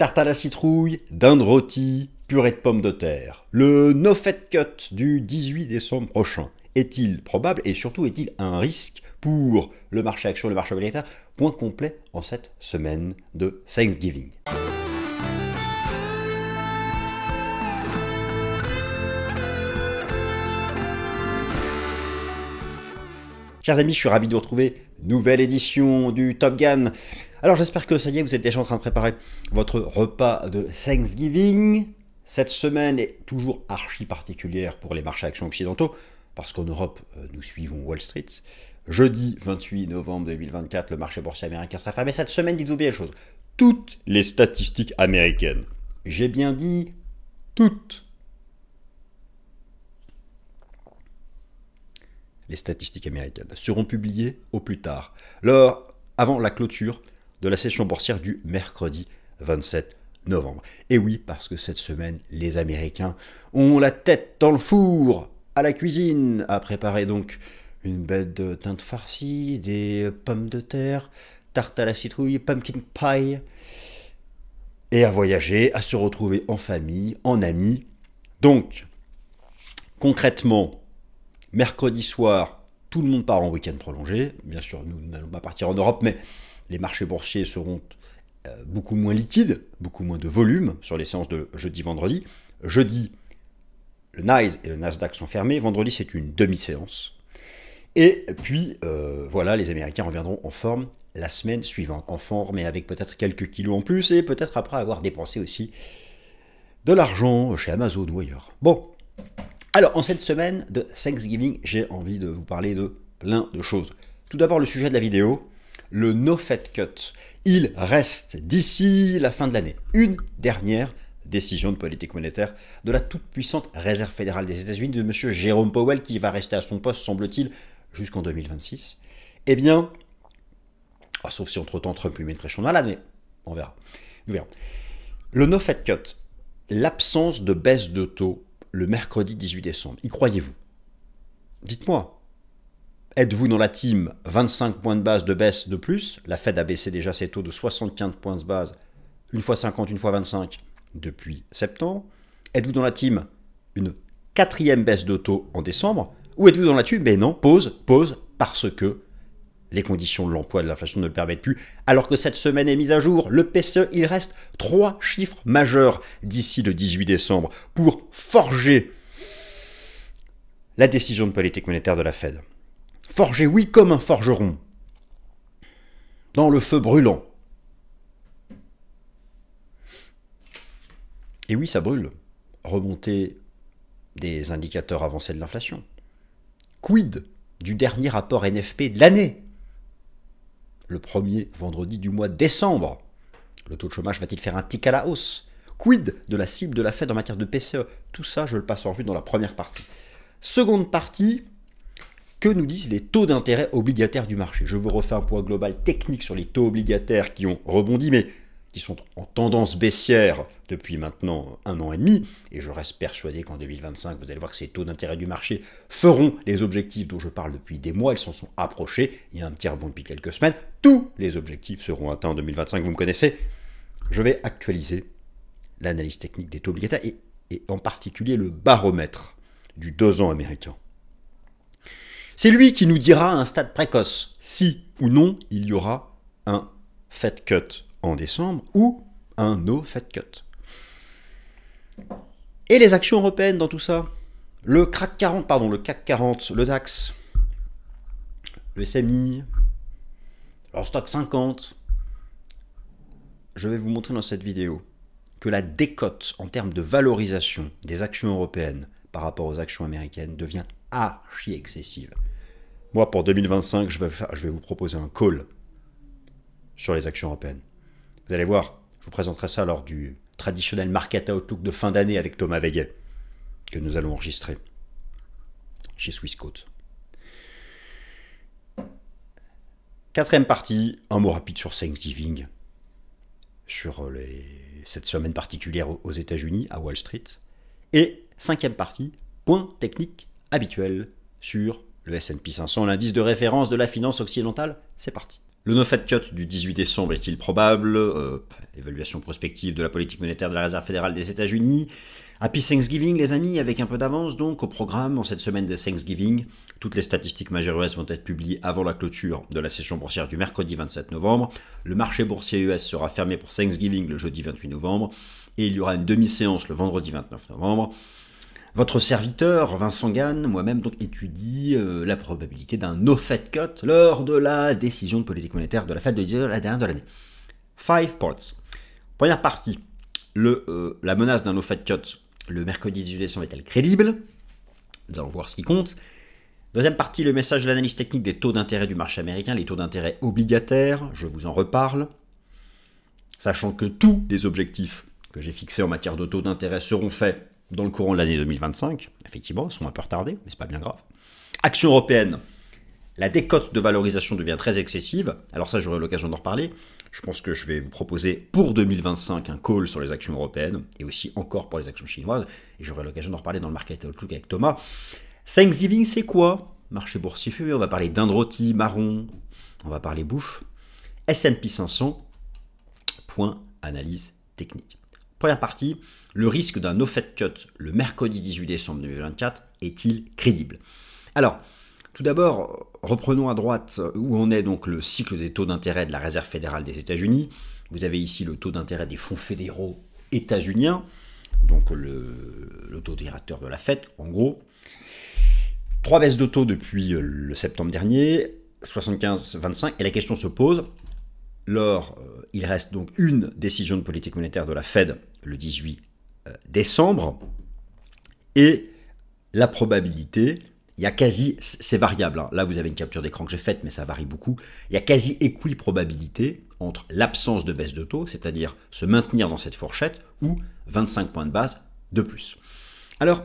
tarte à la citrouille, dinde rôtie, purée de pommes de terre. Le No fet Cut du 18 décembre prochain est-il probable et surtout est-il un risque pour le marché action, le marché obligataire Point complet en cette semaine de Thanksgiving. Chers amis, je suis ravi de vous retrouver. Nouvelle édition du Top Gun. Alors j'espère que ça y est, vous êtes déjà en train de préparer votre repas de Thanksgiving. Cette semaine est toujours archi particulière pour les marchés actions occidentaux, parce qu'en Europe, euh, nous suivons Wall Street. Jeudi 28 novembre 2024, le marché boursier américain sera fermé. Cette semaine, dites-vous bien une chose, toutes les statistiques américaines, j'ai bien dit toutes, les statistiques américaines seront publiées au plus tard, lors, avant la clôture de la session boursière du mercredi 27 novembre. Et oui, parce que cette semaine, les Américains ont la tête dans le four, à la cuisine, à préparer donc une bête de teinte farcie, des pommes de terre, tarte à la citrouille, pumpkin pie, et à voyager, à se retrouver en famille, en amis. Donc, concrètement, mercredi soir, tout le monde part en week-end prolongé. Bien sûr, nous n'allons pas partir en Europe, mais les marchés boursiers seront euh, beaucoup moins liquides, beaucoup moins de volume sur les séances de jeudi-vendredi. Jeudi, le NICE et le Nasdaq sont fermés. Vendredi, c'est une demi-séance. Et puis, euh, voilà, les Américains reviendront en forme la semaine suivante. En forme et avec peut-être quelques kilos en plus, et peut-être après avoir dépensé aussi de l'argent chez Amazon ou ailleurs. Bon, alors en cette semaine de Thanksgiving, j'ai envie de vous parler de plein de choses. Tout d'abord, le sujet de la vidéo, le no-fed cut. Il reste d'ici la fin de l'année une dernière décision de politique monétaire de la toute puissante Réserve fédérale des États-Unis de M. Jérôme Powell qui va rester à son poste, semble-t-il, jusqu'en 2026. Eh bien, oh, sauf si entre-temps Trump lui met une pression malade, mais on verra. Le no-fed cut, l'absence de baisse de taux le mercredi 18 décembre, y croyez-vous Dites-moi, Êtes-vous dans la team 25 points de base de baisse de plus La Fed a baissé déjà ses taux de 75 points de base, une fois 50, une fois 25, depuis septembre. Êtes-vous dans la team une quatrième baisse de taux en décembre Ou êtes-vous dans la team Mais ben non, pause, pause, parce que les conditions de l'emploi et de l'inflation ne le permettent plus, alors que cette semaine est mise à jour. Le PCE, il reste trois chiffres majeurs d'ici le 18 décembre pour forger la décision de politique monétaire de la Fed. Forger, oui, comme un forgeron, dans le feu brûlant. Et oui, ça brûle. Remontée des indicateurs avancés de l'inflation. Quid du dernier rapport NFP de l'année Le premier vendredi du mois de décembre. Le taux de chômage va-t-il faire un tic à la hausse Quid de la cible de la Fed en matière de PCE Tout ça, je le passe en revue dans la première partie. Seconde partie, que nous disent les taux d'intérêt obligataires du marché. Je vous refais un point global technique sur les taux obligataires qui ont rebondi, mais qui sont en tendance baissière depuis maintenant un an et demi, et je reste persuadé qu'en 2025, vous allez voir que ces taux d'intérêt du marché feront les objectifs dont je parle depuis des mois, ils s'en sont approchés, il y a un petit rebond depuis quelques semaines, tous les objectifs seront atteints en 2025, vous me connaissez, je vais actualiser l'analyse technique des taux obligataires, et, en particulier le baromètre du 2 ans américain. C'est lui qui nous dira à un stade précoce si ou non il y aura un Fed Cut en décembre ou un No Fed Cut. Et les actions européennes dans tout ça Le CAC 40, pardon, le CAC 40, le DAX, le SMI, le stock 50. Je vais vous montrer dans cette vidéo que la décote en termes de valorisation des actions européennes par rapport aux actions américaines devient archi excessive. Moi, pour 2025, je vais, vous proposer un call sur les actions européennes. Vous allez voir, je vous présenterai ça lors du traditionnel Market Outlook de fin d'année avec Thomas Veillet, que nous allons enregistrer chez Swissquote. Quatrième partie, un mot rapide sur Thanksgiving, sur cette semaine particulière aux États-Unis, à Wall Street. Et cinquième partie, point technique habituel sur le S&P 500, l'indice de référence de la finance occidentale, c'est parti. Le no fat cut du 18 décembre est-il probable euh, Évaluation prospective de la politique monétaire de la Réserve fédérale des États-Unis. Happy Thanksgiving les amis, avec un peu d'avance donc au programme en cette semaine de Thanksgiving. Toutes les statistiques majeures US vont être publiées avant la clôture de la session boursière du mercredi 27 novembre. Le marché boursier US sera fermé pour Thanksgiving le jeudi 28 novembre et il y aura une demi-séance le vendredi 29 novembre. Votre serviteur, Vincent Gann, moi-même, donc, étudie euh, la probabilité d'un no-fed cut lors de la décision de politique monétaire de la Fed de la dernière de l'année. Five points. Première partie, euh, la menace d'un no-fed cut le mercredi 18 décembre est-elle crédible Nous allons voir ce qui compte. Deuxième partie, le message de l'analyse technique des taux d'intérêt du marché américain, les taux d'intérêt obligataires, je vous en reparle. Sachant que tous les objectifs que j'ai fixés en matière de taux d'intérêt seront faits dans le courant de l'année 2025. Effectivement, ils sont un peu retardés, mais c'est pas bien grave. Action européenne. La décote de valorisation devient très excessive. Alors ça, j'aurai l'occasion d'en reparler. Je pense que je vais vous proposer pour 2025 un call sur les actions européennes et aussi encore pour les actions chinoises. Et j'aurai l'occasion d'en reparler dans le Market Outlook avec Thomas. Thanksgiving, c'est quoi Marché boursier on va parler d'Indroti, marron, on va parler bouffe. S&P 500, point analyse technique. Première partie, le risque d'un no fet cut le mercredi 18 décembre 2024 est-il crédible Alors, tout d'abord, reprenons à droite euh, où on est donc le cycle des taux d'intérêt de la Réserve fédérale des États-Unis. Vous avez ici le taux d'intérêt des fonds fédéraux états-uniens, donc directeur de la Fed, en gros. Trois baisses de taux depuis euh, le septembre dernier, 75-25, et la question se pose, lors, euh, il reste donc une décision de politique monétaire de la Fed le 18 euh, décembre. Et la probabilité, il y a quasi, c'est variable, hein. là vous avez une capture d'écran que j'ai faite, mais ça varie beaucoup, il y a quasi équiprobabilité entre l'absence de baisse de taux, c'est-à-dire se maintenir dans cette fourchette, ou 25 points de base de plus. Alors,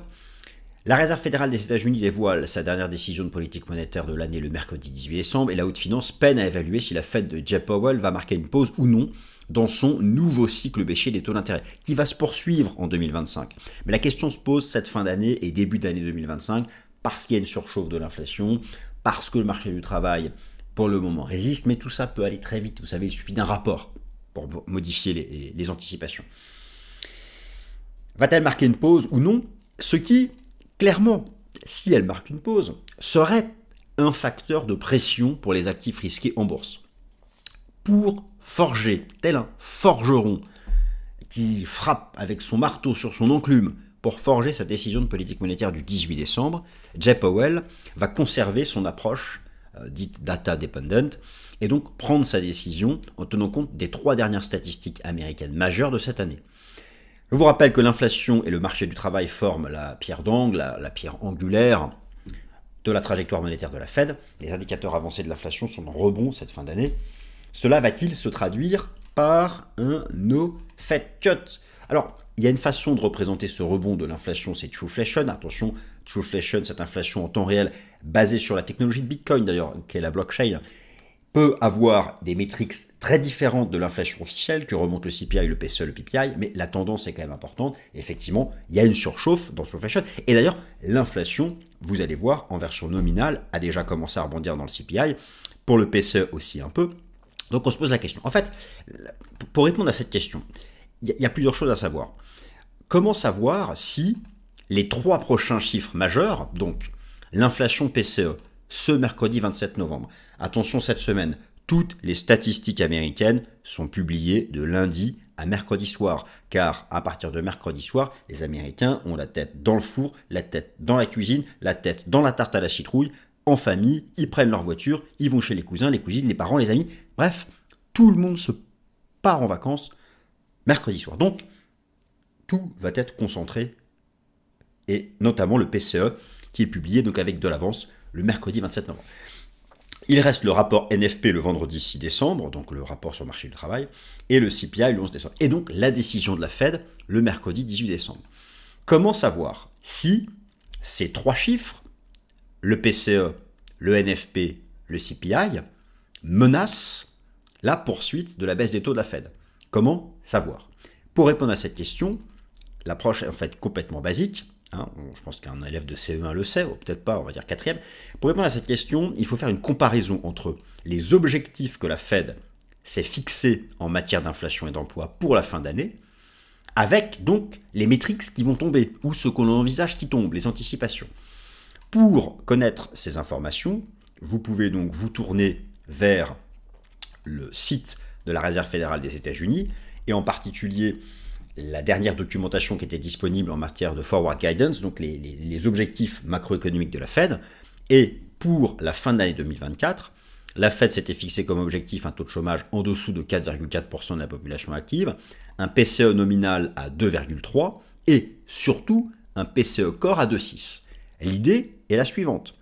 la Réserve fédérale des États-Unis dévoile sa dernière décision de politique monétaire de l'année le mercredi 18 décembre et la haute finance peine à évaluer si la fête de Jeff Powell va marquer une pause ou non dans son nouveau cycle baissier des taux d'intérêt, qui va se poursuivre en 2025. Mais la question se pose cette fin d'année et début d'année 2025, parce qu'il y a une surchauffe de l'inflation, parce que le marché du travail, pour le moment, résiste, mais tout ça peut aller très vite. Vous savez, il suffit d'un rapport pour modifier les, les anticipations. Va-t-elle marquer une pause ou non Ce qui, clairement, si elle marque une pause, serait un facteur de pression pour les actifs risqués en bourse pour forger, tel un forgeron qui frappe avec son marteau sur son enclume pour forger sa décision de politique monétaire du 18 décembre, Jay Powell va conserver son approche euh, dite data dependent et donc prendre sa décision en tenant compte des trois dernières statistiques américaines majeures de cette année. Je vous rappelle que l'inflation et le marché du travail forment la pierre d'angle, la, pierre angulaire de la trajectoire monétaire de la Fed. Les indicateurs avancés de l'inflation sont en rebond cette fin d'année. Cela va-t-il se traduire par un no fat cut Alors, il y a une façon de représenter ce rebond de l'inflation, c'est Trueflation. Attention, Trueflation, cette inflation en temps réel basée sur la technologie de Bitcoin d'ailleurs, qui est la blockchain, peut avoir des métriques très différentes de l'inflation officielle que remonte le CPI, le PCE, le PPI, mais la tendance est quand même importante. effectivement, il y a une surchauffe dans Trueflation. Et d'ailleurs, l'inflation, vous allez voir, en version nominale, a déjà commencé à rebondir dans le CPI, pour le PCE aussi un peu. Donc on se pose la question. En fait, pour répondre à cette question, il y, a plusieurs choses à savoir. Comment savoir si les trois prochains chiffres majeurs, donc l'inflation PCE, ce mercredi 27 novembre, attention cette semaine, toutes les statistiques américaines sont publiées de lundi à mercredi soir, car à partir de mercredi soir, les Américains ont la tête dans le four, la tête dans la cuisine, la tête dans la tarte à la citrouille, en famille, ils prennent leur voiture, ils vont chez les cousins, les cousines, les parents, les amis. Bref, tout le monde se part en vacances mercredi soir. Donc, tout va être concentré, et notamment le PCE, qui est publié donc avec de l'avance le mercredi 27 novembre. Il reste le rapport NFP le vendredi 6 décembre, donc le rapport sur le marché du travail, et le CPI le 11 décembre. Et donc la décision de la Fed le mercredi 18 décembre. Comment savoir si ces trois chiffres le PCE, le NFP, le CPI, menacent la poursuite de la baisse des taux de la Fed. Comment savoir Pour répondre à cette question, l'approche est en fait complètement basique. Hein. je pense qu'un élève de CE1 le sait, ou peut-être pas, on va dire quatrième. Pour répondre à cette question, il faut faire une comparaison entre les objectifs que la Fed s'est fixés en matière d'inflation et d'emploi pour la fin d'année, avec donc les métriques qui vont tomber, ou ce qu'on envisage qui tombe, les anticipations. Pour connaître ces informations, vous pouvez donc vous tourner vers le site de la Réserve fédérale des États-Unis et en particulier la dernière documentation qui était disponible en matière de forward guidance, donc les, objectifs macroéconomiques de la Fed. Et pour la fin de l'année 2024, la Fed s'était fixé comme objectif un taux de chômage en dessous de 4,4% de la population active, un PCE nominal à 2,3% et surtout un PCE corps à 2,6%. L'idée, est la suivante.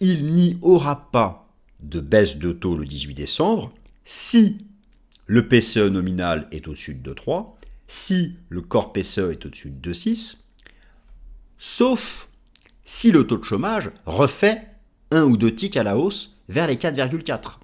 Il n'y aura pas de baisse de taux le 18 décembre si le PCE nominal est au-dessus de 3, si le corps PCE est au-dessus de 6, sauf si le taux de chômage refait un ou deux tics à la hausse vers les 4,4.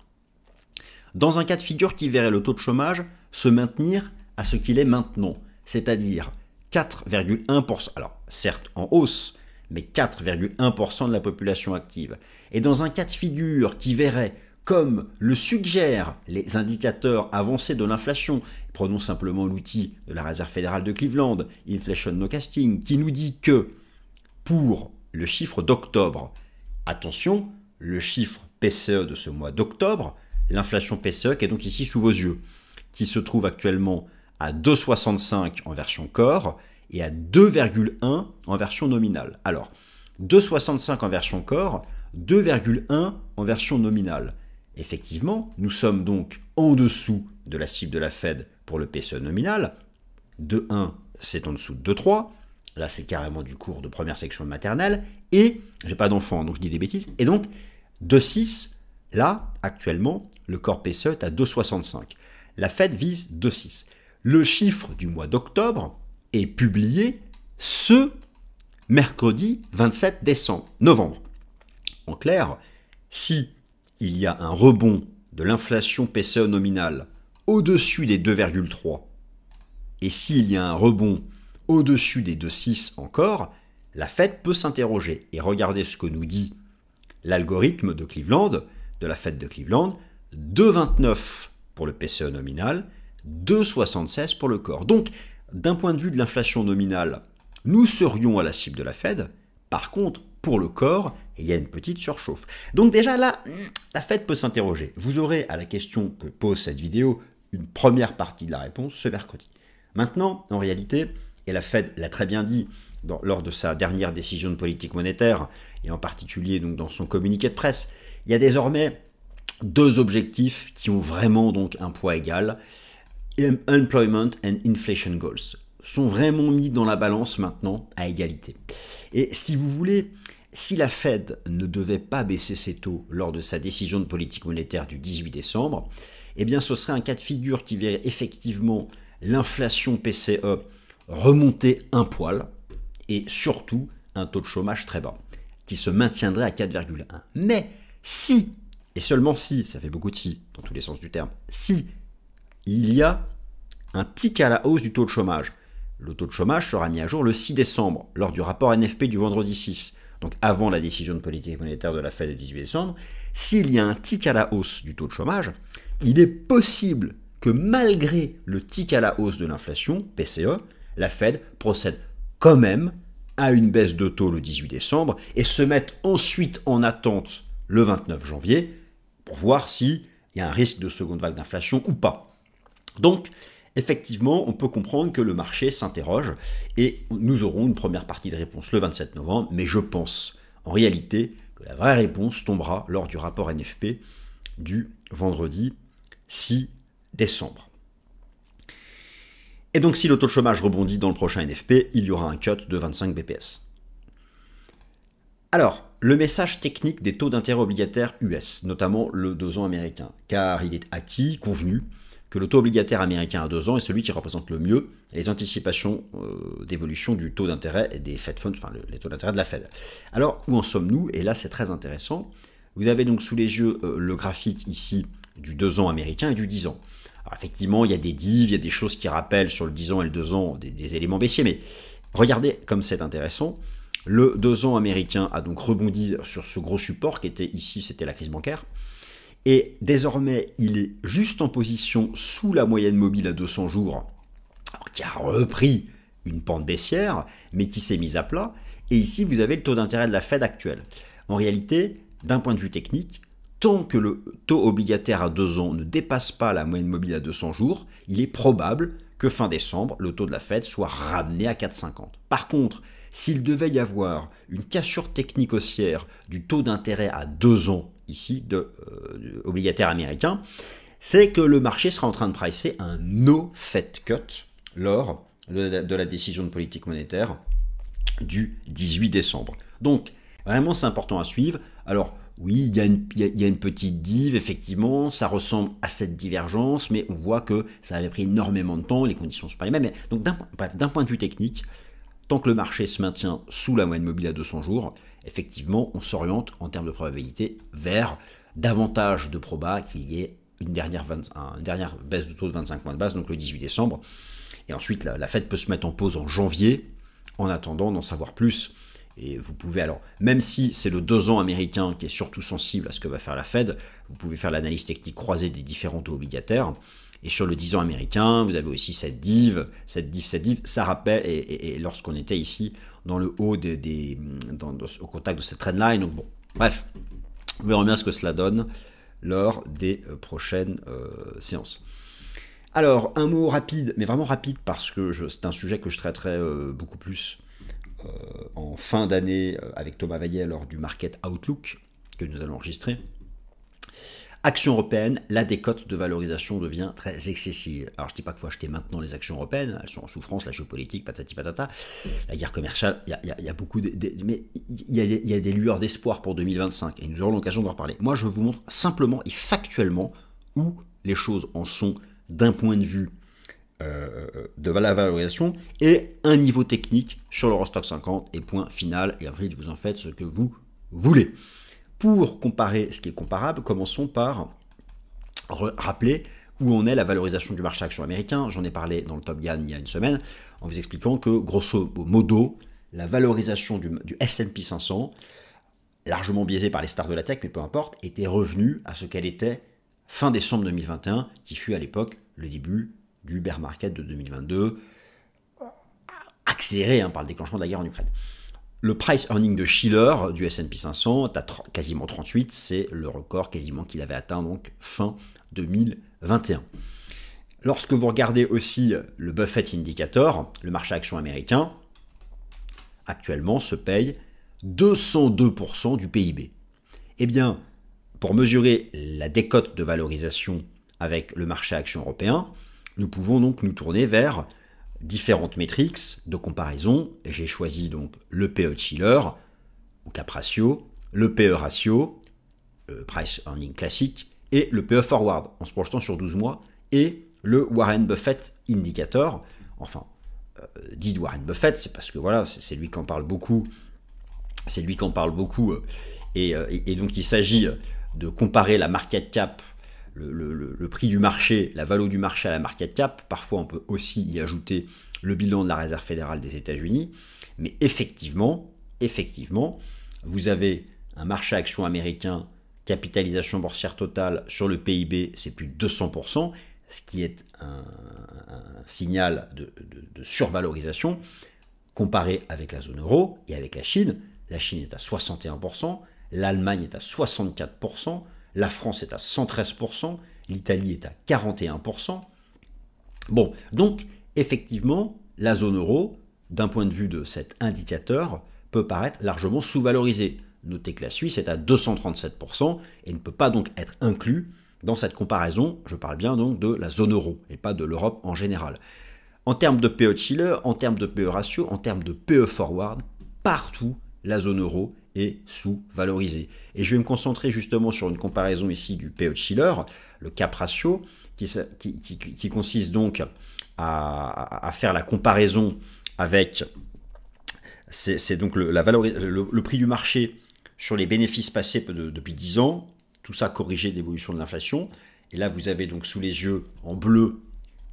Dans un cas de figure qui verrait le taux de chômage se maintenir à ce qu'il est maintenant, c'est-à-dire 4,1%. Alors certes en hausse, mais 4,1% de la population active. Et dans un cas de figure qui verrait, comme le suggèrent les indicateurs avancés de l'inflation, prenons simplement l'outil de la Réserve fédérale de Cleveland, Inflation No Casting, qui nous dit que pour le chiffre d'octobre, attention, le chiffre PCE de ce mois d'octobre, l'inflation PCE qui est donc ici sous vos yeux, qui se trouve actuellement à 2,65 en version corps et à 2,1 en version nominale. Alors, 2,65 en version corps, 2,1 en version nominale. Effectivement, nous sommes donc en dessous de la cible de la Fed pour le PCE nominal. 2,1, c'est en dessous de 2,3. Là, c'est carrément du cours de première section maternelle. Et, j'ai pas d'enfant, donc je dis des bêtises. Et donc, 2,6, là, actuellement, le corps PCE est à 2,65. La Fed vise 2,6. Le chiffre du mois d'octobre, est publié ce mercredi 27 décembre, novembre. En clair, si il y a un rebond de l'inflation PCE nominale au-dessus des 2,3 et s'il y a un rebond au-dessus des 2,6 encore, la Fed peut s'interroger et regardez ce que nous dit l'algorithme de Cleveland, de la Fed de Cleveland, 2,29 pour le PCE nominal, 2,76 pour le corps. Donc d'un point de vue de l'inflation nominale, nous serions à la cible de la Fed. Par contre, pour le corps, il y a une petite surchauffe. Donc déjà là, la Fed peut s'interroger. Vous aurez à la question que pose cette vidéo une première partie de la réponse ce mercredi. Maintenant, en réalité, et la Fed l'a très bien dit lors de sa dernière décision de politique monétaire, et en particulier donc dans son communiqué de presse, il y a désormais deux objectifs qui ont vraiment donc un poids égal. Um, Employment and Inflation Goals sont vraiment mis dans la balance maintenant à égalité. Et si vous voulez, si la Fed ne devait pas baisser ses taux lors de sa décision de politique monétaire du 18 décembre, eh bien ce serait un cas de figure qui verrait effectivement l'inflation PCE remonter un poil et surtout un taux de chômage très bas, qui se maintiendrait à 4,1. Mais si, et seulement si, ça fait beaucoup de si dans tous les sens du terme, si il y a un tic à la hausse du taux de chômage. Le taux de chômage sera mis à jour le 6 décembre, lors du rapport NFP du vendredi 6, donc avant la décision de politique monétaire de la Fed le 18 décembre. S'il y a un tic à la hausse du taux de chômage, il est possible que malgré le tic à la hausse de l'inflation, PCE, la Fed procède quand même à une baisse de taux le 18 décembre et se mette ensuite en attente le 29 janvier pour voir s'il y a un risque de seconde vague d'inflation ou pas. Donc, effectivement, on peut comprendre que le marché s'interroge et nous aurons une première partie de réponse le 27 novembre, mais je pense en réalité que la vraie réponse tombera lors du rapport NFP du vendredi 6 décembre. Et donc si le taux de chômage rebondit dans le prochain NFP, il y aura un cut de 25 BPS. Alors, le message technique des taux d'intérêt obligataires US, notamment le 2 américain, car il est acquis, convenu, que le taux obligataire américain à 2 ans est celui qui représente le mieux les anticipations euh, d'évolution du taux d'intérêt des Fed Funds, enfin les taux d'intérêt de la Fed. Alors, où en sommes-nous Et là, c'est très intéressant. Vous avez donc sous les yeux euh, le graphique ici du 2 ans américain et du 10 ans. Alors, effectivement, il y a des divs, il y a des choses qui rappellent sur le 10 ans et le 2 ans des, des éléments baissiers, mais regardez comme c'est intéressant. Le 2 ans américain a donc rebondi sur ce gros support qui était ici, c'était la crise bancaire. Et désormais, il est juste en position sous la moyenne mobile à 200 jours, qui a repris une pente baissière, mais qui s'est mise à plat. Et ici, vous avez le taux d'intérêt de la Fed actuel. En réalité, d'un point de vue technique, tant que le taux obligataire à 2 ans ne dépasse pas la moyenne mobile à 200 jours, il est probable que fin décembre, le taux de la Fed soit ramené à 4,50. Par contre, s'il devait y avoir une cassure technique haussière du taux d'intérêt à deux ans, ici, de, euh, obligataire américain, c'est que le marché sera en train de pricer un no Fed cut lors de la, décision de politique monétaire du 18 décembre. Donc, vraiment, c'est important à suivre. Alors, oui, il y, a une, petite dive, effectivement, ça ressemble à cette divergence, mais on voit que ça avait pris énormément de temps, les conditions ne sont pas les mêmes. Mais, donc d'un point de vue technique, Tant que le marché se maintient sous la moyenne mobile à 200 jours, effectivement, on s'oriente en termes de probabilité vers davantage de probas qu'il y ait une dernière, baisse de taux de 25 points de base, donc le 18 décembre. Et ensuite, la, Fed peut se mettre en pause en janvier, en attendant d'en savoir plus. Et vous pouvez alors, même si c'est le 2 ans américain qui est surtout sensible à ce que va faire la Fed, vous pouvez faire l'analyse technique croisée des différents taux obligataires. Et sur le 10 ans américain, vous avez aussi cette div, cette div, cette div. Ça rappelle, et, lorsqu'on était ici dans le haut des, au contact de cette trendline, donc bon, bref, on verra bien ce que cela donne lors des euh, prochaines euh, séances. Alors, un mot rapide, mais vraiment rapide, parce que c'est un sujet que je traiterai euh, beaucoup plus en fin d'année avec Thomas Vaillet lors du Market Outlook que nous allons enregistrer. Actions européennes, la décote de valorisation devient très excessive. Alors je ne dis pas qu'il faut acheter maintenant les actions européennes, elles sont en souffrance, la géopolitique, patati patata, la guerre commerciale, il y, a, beaucoup mais il y, a, des lueurs d'espoir pour 2025 et nous aurons l'occasion d'en reparler. Moi je vous montre simplement et factuellement où les choses en sont d'un point de vue euh, de la valorisation et un niveau technique sur le rostock 50 et point final et ensuite vous en faites ce que vous voulez. Pour comparer ce qui est comparable, commençons par rappeler où on est la valorisation du marché action américain. J'en ai parlé dans le Top Gun il y a une semaine, en vous expliquant que, grosso modo, la valorisation du, SP 500, largement biaisée par les stars de la tech, mais peu importe, était revenue à ce qu'elle était fin décembre 2021, qui fut à l'époque le début du bear market de 2022, accéléré hein, par le déclenchement de la guerre en Ukraine le price earning de Schiller du S&P 500 à quasiment 38, c'est le record quasiment qu'il avait atteint donc fin 2021. Lorsque vous regardez aussi le Buffett Indicator, le marché action américain, actuellement se paye 202% du PIB. Eh bien, pour mesurer la décote de valorisation avec le marché action européen, nous pouvons donc nous tourner vers différentes métriques de comparaison. J'ai choisi donc le PE Chiller, cap ratio, le PE ratio, le euh, price earning classique, et le PE forward en se projetant sur 12 mois, et le Warren Buffett indicator. Enfin, euh, dit Warren Buffett, c'est parce que voilà, c'est lui qui en parle beaucoup. C'est lui qui en parle beaucoup. Euh, euh, et, donc il s'agit de comparer la market cap le, prix du marché, la valeur du marché à la market cap. Parfois, on peut aussi y ajouter le bilan de la réserve fédérale des États-Unis. Mais effectivement, effectivement, vous avez un marché action américain, capitalisation boursière totale sur le PIB, c'est plus de 200%, ce qui est un, signal de survalorisation comparé avec la zone euro et avec la Chine. La Chine est à 61%, l'Allemagne est à 64%, la France est à 113%, l'Italie est à 41%. Bon, donc effectivement, la zone euro, d'un point de vue de cet indicateur, peut paraître largement sous-valorisée. Notez que la Suisse est à 237% et ne peut pas donc être inclus dans cette comparaison. Je parle bien donc de la zone euro et pas de l'Europe en général. En termes de PE Chiller, en termes de PE ratio, en termes de PE forward, partout la zone euro est sous-valorisé. Et je vais me concentrer justement sur une comparaison ici du PE le cap ratio, qui, qui, qui, consiste donc à, à, faire la comparaison avec c'est donc le, la le, prix du marché sur les bénéfices passés depuis 10 ans, tout ça corrigé d'évolution de l'inflation. Et là, vous avez donc sous les yeux en bleu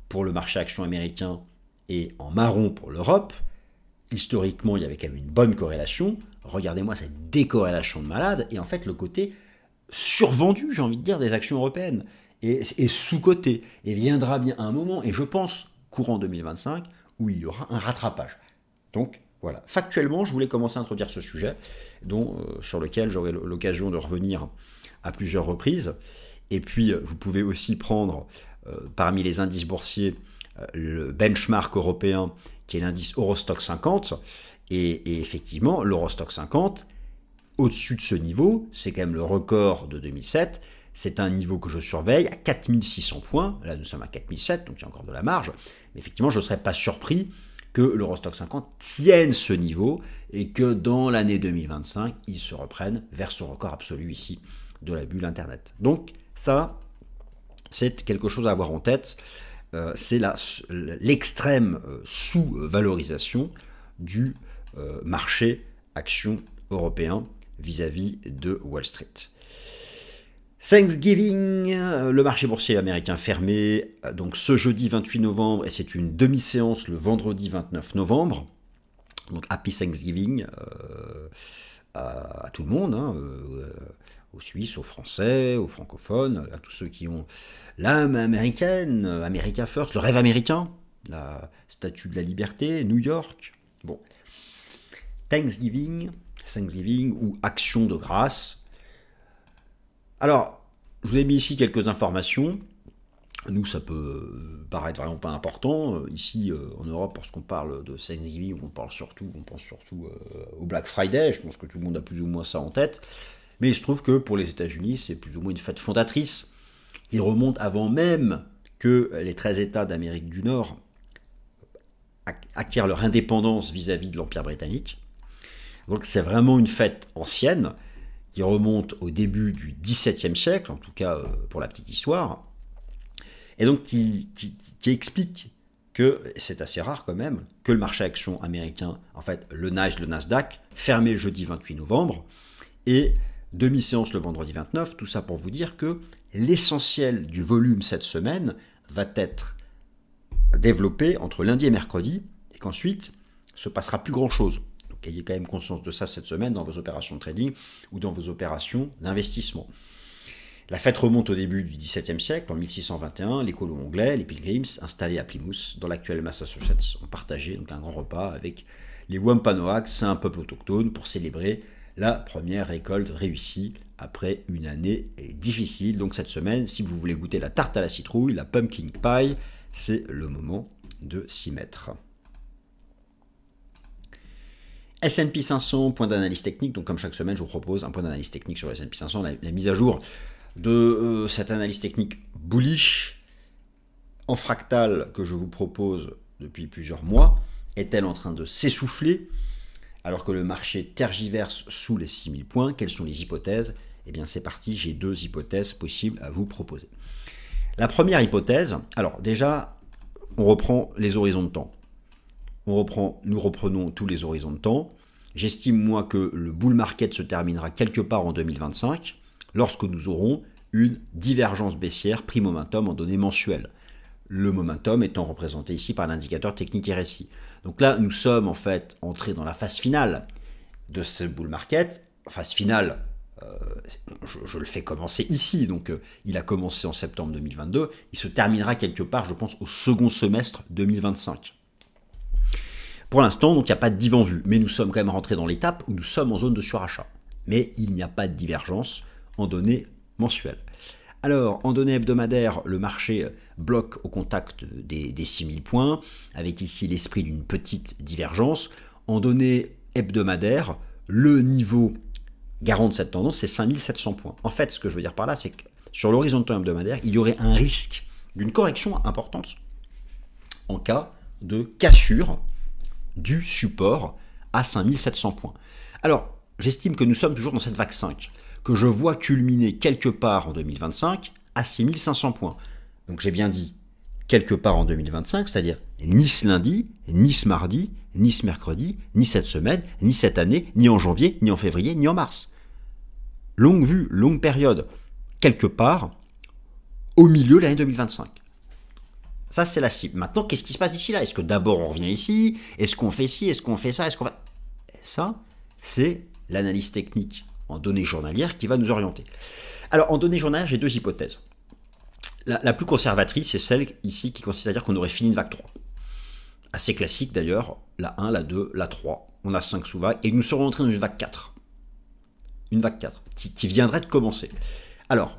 pour le marché action américain et en marron pour l'Europe. Historiquement, il y avait quand même une bonne corrélation regardez-moi cette décorrélation de malade, et en fait le côté survendu, j'ai envie de dire, des actions européennes, et, sous-côté. Et viendra bien un moment, et je pense, courant 2025, où il y aura un rattrapage. Donc voilà, factuellement, je voulais commencer à introduire ce sujet, dont, euh, sur lequel j'aurai l'occasion de revenir à plusieurs reprises. Et puis, euh, vous pouvez aussi prendre euh, parmi les indices boursiers le benchmark européen, qui est l'indice Eurostock 50, et, effectivement, l'Eurostock 50, au-dessus de ce niveau, c'est quand même le record de 2007. C'est un niveau que je surveille à 4600 points. Là, nous sommes à 4700, donc il y a encore de la marge. Mais effectivement, je ne serais pas surpris que l'Eurostock 50 tienne ce niveau et que dans l'année 2025, il se reprenne vers son record absolu ici de la bulle Internet. Donc ça, c'est quelque chose à avoir en tête. Euh, c'est l'extrême euh, sous-valorisation du euh, marché action européen vis-à-vis de Wall Street. Thanksgiving, euh, le marché boursier américain fermé, euh, donc ce jeudi 28 novembre, et c'est une demi-séance le vendredi 29 novembre. Donc Happy Thanksgiving à, tout le monde, hein, aux Suisses, aux Français, aux francophones, à tous ceux qui ont l'âme américaine, America First, le rêve américain, la statue de la liberté, New York. Bon, Thanksgiving, Thanksgiving ou Action de grâce. Alors, je vous ai mis ici quelques informations. Nous, ça peut euh, paraître vraiment pas important. Euh, ici, euh, en Europe, lorsqu'on parle de Thanksgiving, on parle surtout, on pense surtout au Black Friday. Je pense que tout le monde a plus ou moins ça en tête. Mais il se trouve que pour les États-Unis, c'est plus ou moins une fête fondatrice qui remonte avant même que les 13 États d'Amérique du Nord acquièrent leur indépendance vis à -vis de l'Empire britannique. Donc c'est vraiment une fête ancienne qui remonte au début du XVIIe siècle, en tout cas euh, pour la petite histoire, et donc qui, explique que c'est assez rare quand même que le marché action américain, en fait le NASDAQ, le Nasdaq, fermé le jeudi 28 novembre et demi-séance le vendredi 29, tout ça pour vous dire que l'essentiel du volume cette semaine va être développé entre lundi et mercredi, et qu'ensuite se passera plus grand-chose ayez quand même conscience de ça cette semaine dans vos opérations de trading ou dans vos opérations d'investissement. La fête remonte au début du XVIIe siècle, en 1621, les colons anglais, les Pilgrims, installés à Plymouth, dans l'actuel Massachusetts, ont partagé donc un grand repas avec les Wampanoags, un peuple autochtone, pour célébrer la première récolte réussie après une année difficile. Donc cette semaine, si vous voulez goûter la tarte à la citrouille, la pumpkin pie, c'est le moment de s'y mettre. S&P 500, point d'analyse technique. Donc comme chaque semaine, je vous propose un point d'analyse technique sur S&P 500, la, mise à jour de euh, cette analyse technique bullish en fractal que je vous propose depuis plusieurs mois. Est-elle en train de s'essouffler alors que le marché tergiverse sous les 6000 points Quelles sont les hypothèses Eh bien c'est parti, j'ai deux hypothèses possibles à vous proposer. La première hypothèse, alors déjà, on reprend les horizons de temps. On reprend, nous reprenons tous les horizons de temps. J'estime, moi, que le bull market se terminera quelque part en 2025, lorsque nous aurons une divergence baissière prix-momentum en données mensuelles. Le momentum étant représenté ici par l'indicateur technique RSI. Donc là, nous sommes en fait entrés dans la phase finale de ce bull market. Phase finale, euh, je, le fais commencer ici, donc euh, il a commencé en septembre 2022. Il se terminera quelque part, je pense, au second semestre 2025. Pour l'instant, donc il n'y a pas de divan vu, mais nous sommes quand même rentrés dans l'étape où nous sommes en zone de surachat. Mais il n'y a pas de divergence en données mensuelles. Alors, en données hebdomadaires, le marché bloque au contact des, des 6000 points, avec ici l'esprit d'une petite divergence. En données hebdomadaires, le niveau garant de cette tendance, c'est 5700 points. En fait, ce que je veux dire par là, c'est que sur l'horizon de temps hebdomadaire, il y aurait un risque d'une correction importante en cas de cassure du support à 5700 points. Alors, j'estime que nous sommes toujours dans cette vague 5, que je vois culminer quelque part en 2025 à 6500 points. Donc j'ai bien dit quelque part en 2025, c'est-à-dire ni ce lundi, ni ce mardi, ni ce mercredi, ni cette semaine, ni cette année, ni en janvier, ni en février, ni en mars. Longue vue, longue période, quelque part au milieu de l'année 2025. Ça, c'est la cible. Maintenant, qu'est-ce qui se passe d'ici là Est-ce que d'abord on revient ici Est-ce qu'on fait ci Est-ce qu'on fait ça Est-ce qu'on va... Ça, c'est l'analyse technique en données journalières qui va nous orienter. Alors, en données journalières, j'ai deux hypothèses. La, plus conservatrice, c'est celle ici qui consiste à dire qu'on aurait fini une vague 3. Assez classique d'ailleurs, la 1, la 2, la 3. On a 5 sous-vagues et nous serons entrés dans une vague 4. Une vague 4 qui viendrait de commencer. Alors,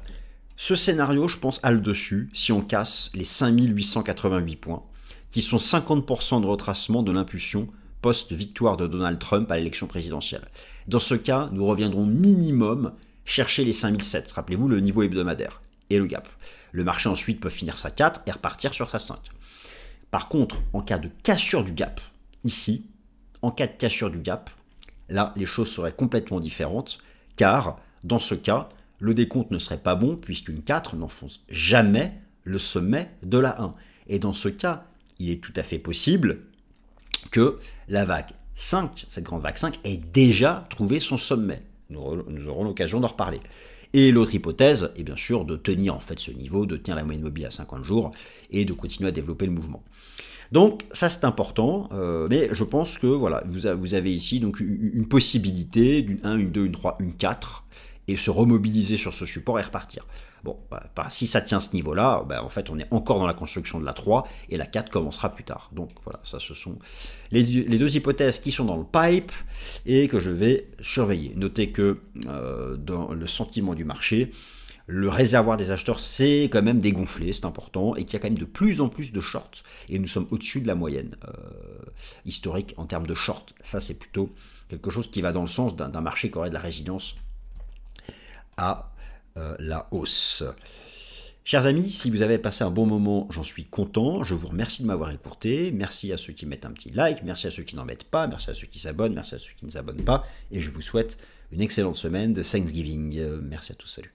ce scénario, je pense, a le dessus si on casse les 5888 points, qui sont 50% de retracement de l'impulsion post-victoire de Donald Trump à l'élection présidentielle. Dans ce cas, nous reviendrons minimum chercher les 5007, rappelez-vous le niveau hebdomadaire, et le gap. Le marché ensuite peut finir sa 4 et repartir sur sa 5. Par contre, en cas de cassure du gap, ici, en cas de cassure du gap, là, les choses seraient complètement différentes, car dans ce cas, le décompte ne serait pas bon puisqu'une 4 n'enfonce jamais le sommet de la 1. Et dans ce cas, il est tout à fait possible que la vague 5, cette grande vague 5, ait déjà trouvé son sommet. Nous, aurons l'occasion d'en reparler. Et l'autre hypothèse est bien sûr de tenir en fait ce niveau, de tenir la moyenne mobile à 50 jours et de continuer à développer le mouvement. Donc ça c'est important, euh, mais je pense que voilà, vous, avez ici donc une, une possibilité d'une 1, une 2, une 3, une 4 et se remobiliser sur ce support et repartir. Bon, bah, bah, si ça tient ce niveau-là, bah, en fait, on est encore dans la construction de la 3 et la 4 commencera plus tard. Donc voilà, ça, ce sont les, deux hypothèses qui sont dans le pipe et que je vais surveiller. Notez que euh, dans le sentiment du marché, le réservoir des acheteurs s'est quand même dégonflé, c'est important, et qu'il y a quand même de plus en plus de shorts. Et nous sommes au-dessus de la moyenne euh, historique en termes de shorts. Ça, c'est plutôt quelque chose qui va dans le sens d'un marché qui aurait de la résidence à euh, la hausse. Chers amis, si vous avez passé un bon moment, j'en suis content. Je vous remercie de m'avoir écouté. Merci à ceux qui mettent un petit like. Merci à ceux qui n'en mettent pas. Merci à ceux qui s'abonnent. Merci à ceux qui ne s'abonnent pas. Et je vous souhaite une excellente semaine de Thanksgiving. Euh, merci à tous. Salut.